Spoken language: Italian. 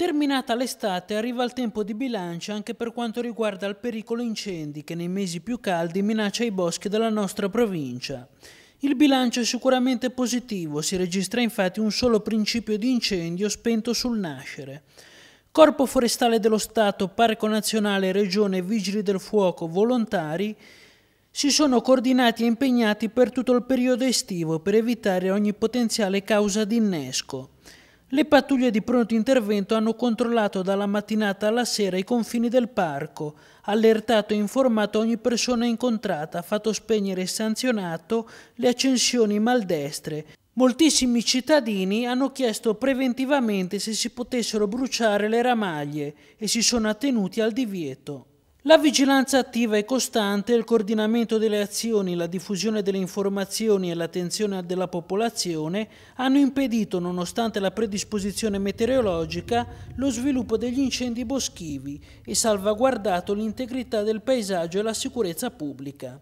Terminata l'estate arriva il tempo di bilancio anche per quanto riguarda il pericolo incendi che nei mesi più caldi minaccia i boschi della nostra provincia. Il bilancio è sicuramente positivo, si registra infatti un solo principio di incendio spento sul nascere. Corpo Forestale dello Stato, Parco Nazionale, Regione, Vigili del Fuoco, volontari si sono coordinati e impegnati per tutto il periodo estivo per evitare ogni potenziale causa di innesco. Le pattuglie di pronto intervento hanno controllato dalla mattinata alla sera i confini del parco, allertato e informato ogni persona incontrata, fatto spegnere e sanzionato le accensioni maldestre. Moltissimi cittadini hanno chiesto preventivamente se si potessero bruciare le ramaglie e si sono attenuti al divieto. La vigilanza attiva e costante, il coordinamento delle azioni, la diffusione delle informazioni e l'attenzione della popolazione hanno impedito, nonostante la predisposizione meteorologica, lo sviluppo degli incendi boschivi e salvaguardato l'integrità del paesaggio e la sicurezza pubblica.